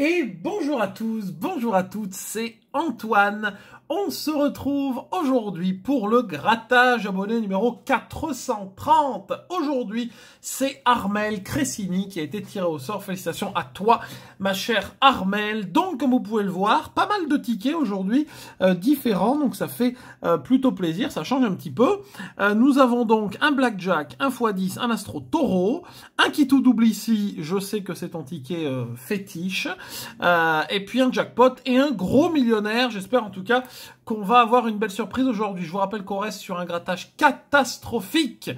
Et bonjour à tous, bonjour à toutes, c'est Antoine. On se retrouve aujourd'hui pour le grattage abonné numéro 430. Aujourd'hui, c'est Armel Cressini qui a été tiré au sort. Félicitations à toi, ma chère Armel. Donc, comme vous pouvez le voir, pas mal de tickets aujourd'hui euh, différents. Donc, ça fait euh, plutôt plaisir. Ça change un petit peu. Euh, nous avons donc un Blackjack, un x10, un Astro Taureau, un Kitu double ici. Je sais que c'est ton ticket fétiche. et puis un jackpot et un gros millionnaire. J'espère en tout cas qu'on va avoir une belle surprise aujourd'hui. Je vous rappelle qu'on reste sur un grattage catastrophique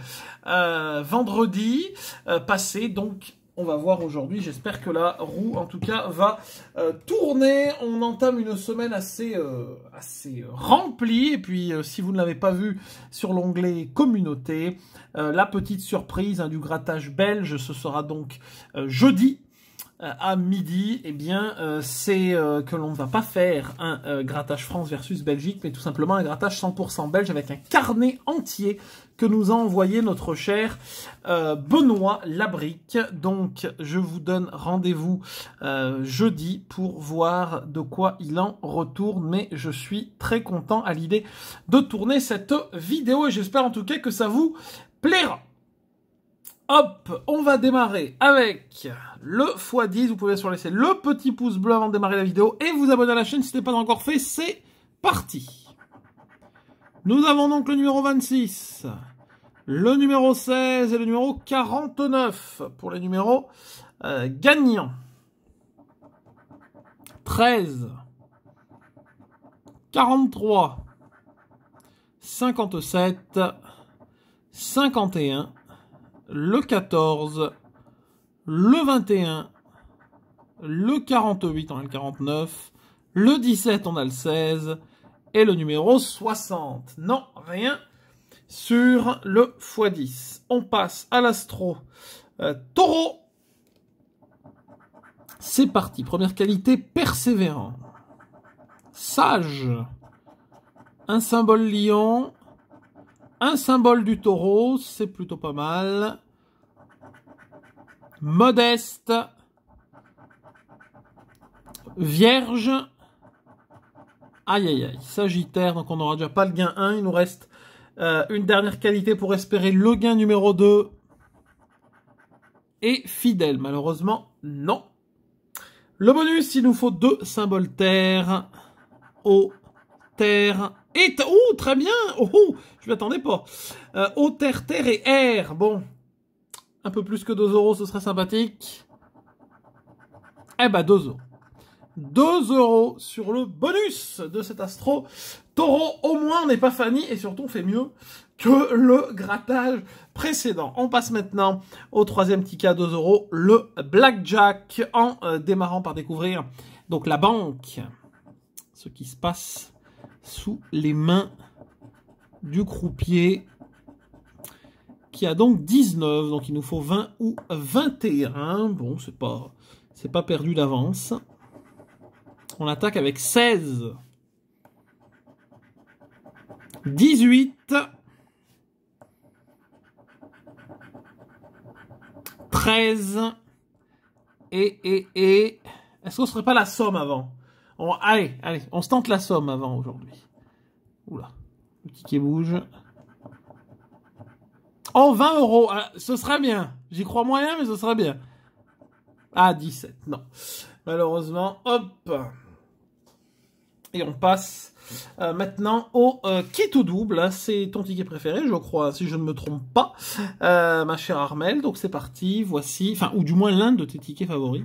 euh, vendredi euh, passé, donc on va voir aujourd'hui. J'espère que la roue, en tout cas, va euh, tourner. On entame une semaine assez, assez remplie. Et puis, si vous ne l'avez pas vu sur l'onglet communauté, la petite surprise hein, du grattage belge, ce sera donc jeudi euh, à midi, eh bien, euh, c'est euh, que l'on ne va pas faire un grattage France versus Belgique, mais tout simplement un grattage 100% belge avec un carnet entier que nous a envoyé notre cher Benoît Labrique. Donc, je vous donne rendez-vous jeudi pour voir de quoi il en retourne, mais je suis très content à l'idée de tourner cette vidéo et j'espère en tout cas que ça vous plaira. Hop, on va démarrer avec le x10. Vous pouvez sûr laisser le petit pouce bleu avant de démarrer la vidéo et vous abonner à la chaîne si ce n'est pas encore fait. C'est parti Nous avons donc le numéro 26, le numéro 16 et le numéro 49 pour les numéros euh, gagnants. 13, 43, 57, 51, le 14, le 21, le 48, on a le 49, le 17, on a le 16, et le numéro 60. Non, rien sur le x10. On passe à l'astro euh, taureau. C'est parti. Première qualité, persévérant. Sage. Un symbole lion. Un symbole du taureau, c'est plutôt pas mal. Modeste. Vierge. Aïe, aïe, aïe. Sagittaire, donc on n'aura déjà pas le gain 1. Il nous reste euh, une dernière qualité pour espérer le gain numéro 2. Et fidèle, malheureusement, non. Le bonus, il nous faut deux symboles terre. Eau, terre. Et oh, très bien Oh, oh je ne m'attendais pas. Euh, terre, terre et air. Bon, un peu plus que 2 euros, ce serait sympathique. Eh ben, 2 euros. 2 euros sur le bonus de cet astro. Taureau, au moins, n'est pas Fanny et surtout, on fait mieux que le grattage précédent. On passe maintenant au troisième ticket à 2 euros, le blackjack, en euh, démarrant par découvrir donc la banque, ce qui se passe sous les mains du croupier qui a donc 19. Donc il nous faut 20 ou 21. Bon, c'est pas, c'est pas perdu d'avance. On attaque avec 16. 18. 13. Et, et, et... Est-ce qu'on serait pas la somme avant allez, allez, on se tente la somme avant aujourd'hui. Oula, le ticket bouge. Oh, 20 euros, euh, ce sera bien. J'y crois moyen, mais ce serait bien. Ah, 17, non. Malheureusement, hop. Et on passe euh, maintenant au euh, kit double. c'est ton ticket préféré, je crois, si je ne me trompe pas, euh, ma chère Armel. Donc c'est parti, voici, enfin, ou du moins l'un de tes tickets favoris.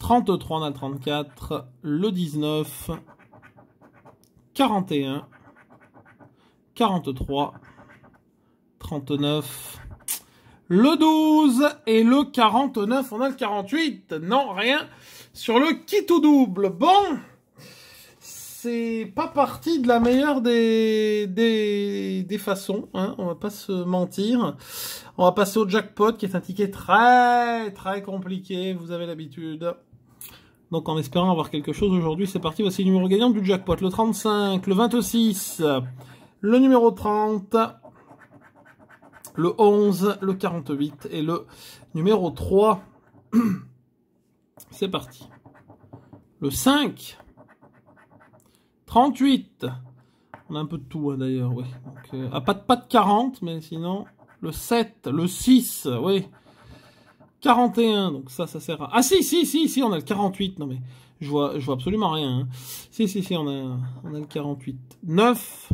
33 on le 34, le 19, 41, 43, 39, le 12 et le 49. On a le 48. Non, rien sur le kit ou double. Bon, c'est pas parti de la meilleure des, des, façons. Hein. On va pas se mentir. On va passer au jackpot qui est un ticket très très compliqué. Vous avez l'habitude. Donc en espérant avoir quelque chose aujourd'hui, c'est parti. Voici le numéro gagnant du jackpot. Le 35, le 26, le numéro 30, le 11, le 48 et le numéro 3. C'est parti. Le 5, 38. On a un peu de tout hein, d'ailleurs, oui. Euh, ah, pas de, pas de 40, mais sinon, le 7, le 6, oui. 41, donc ça, ça sert à... Ah si, si, si, si, on a le 48, non mais je vois, je vois absolument rien. Hein. Si, si, si, on a, on a le 48. 9,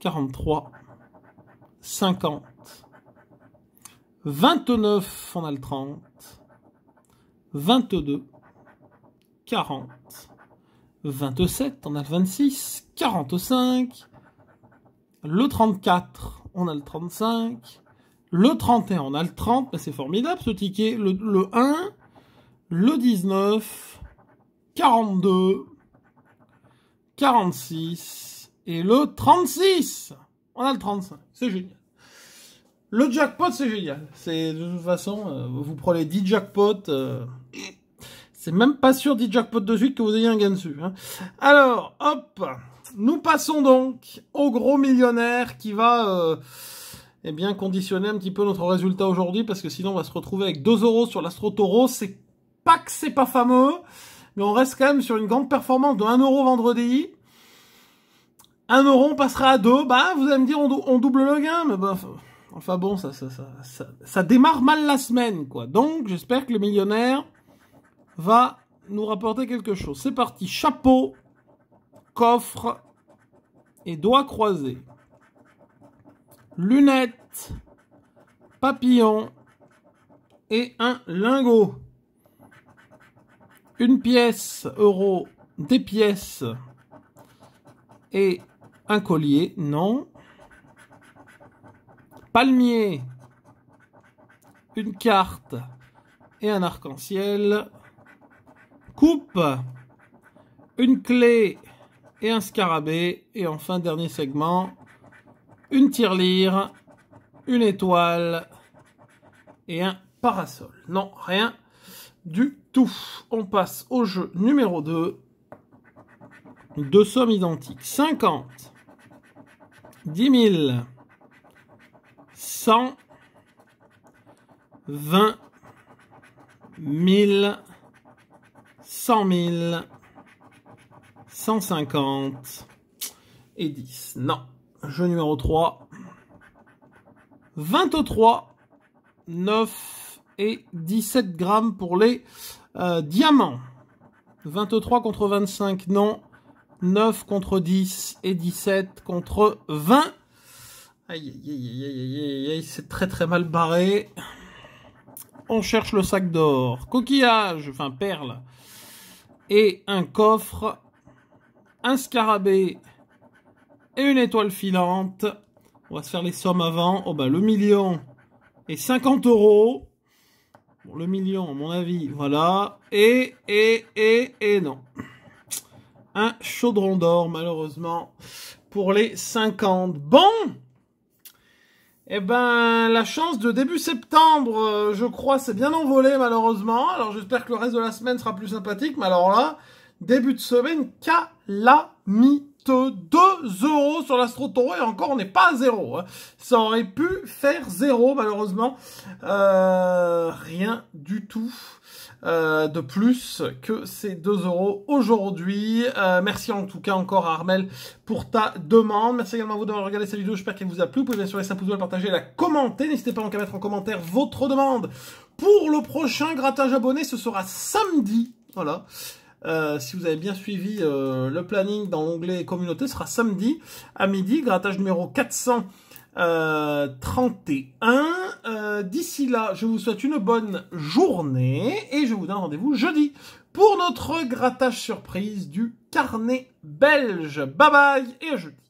43, 50, 29, on a le 30, 22, 40, 27, on a le 26, 45, le 34, on a le 35, le 31. On a le 30, bah, c'est formidable ce ticket. Le, le 1, le 19, 42, 46 et le 36. On a le 35. C'est génial. Le jackpot, c'est génial. C'est de toute façon, euh, vous prenez 10 jackpots. Euh, c'est même pas sûr 10 jackpots de suite que vous ayez un gain dessus. Hein. Alors, hop. Nous passons donc au gros millionnaire qui va... Euh, eh bien, conditionner un petit peu notre résultat aujourd'hui, parce que sinon on va se retrouver avec 2 euros sur l'Astro Toro. C'est pas que c'est pas fameux, mais on reste quand même sur une grande performance de 1 euro vendredi. 1 euro, on passera à 2. Bah, vous allez me dire, on, double le gain, mais bah, enfin bon, ça ça, ça, ça, ça démarre mal la semaine, quoi. Donc, j'espère que le millionnaire va nous rapporter quelque chose. C'est parti, chapeau, coffre et doigts croisés lunettes, papillon et un lingot. Une pièce, euro, des pièces et un collier, non. Palmier, une carte et un arc-en-ciel. Coupe, une clé et un scarabée. Et enfin, dernier segment, une tirelire, une étoile et un parasol. Non, rien du tout. On passe au jeu numéro 2. Deux sommes identiques. 50, 10 000, 100, 20 000, 100 000, 150 et 10. Non. Jeu numéro 3. 23, 9 et 17 grammes pour les euh, diamants. 23 contre 25, non. 9 contre 10 et 17 contre 20. Aïe, aïe, aïe, aïe, aïe, aïe, c'est très très mal barré. On cherche le sac d'or, coquillage, enfin perle, et un coffre, un scarabée, et une étoile filante. On va se faire les sommes avant. Oh bah le million et 50 euros. Bon, le million, à mon avis, voilà. Et, et, et, et non. Un chaudron d'or, malheureusement, pour les 50. Bon Eh ben, la chance de début septembre, euh, je crois, c'est bien envolée malheureusement. Alors, j'espère que le reste de la semaine sera plus sympathique. Mais alors là, début de semaine, calamité. 2 euros sur l'astro et encore on n'est pas à zéro. Hein. Ça aurait pu faire zéro malheureusement. Euh, rien du tout. Euh, de plus que ces 2 euros aujourd'hui. Euh, merci en tout cas encore à Armel pour ta demande. Merci également à vous d'avoir regardé cette vidéo. J'espère qu'elle vous a plu. Vous pouvez bien sûr laisser un pouce bleu, la partager, la commenter. N'hésitez pas donc à mettre en commentaire votre demande. Pour le prochain grattage abonné, ce sera samedi. Voilà. Euh, si vous avez bien suivi euh, le planning dans l'onglet communauté, sera samedi à midi, grattage numéro 431. Euh, d'ici là, je vous souhaite une bonne journée et je vous donne rendez-vous jeudi pour notre grattage surprise du carnet belge. Bye bye et à jeudi.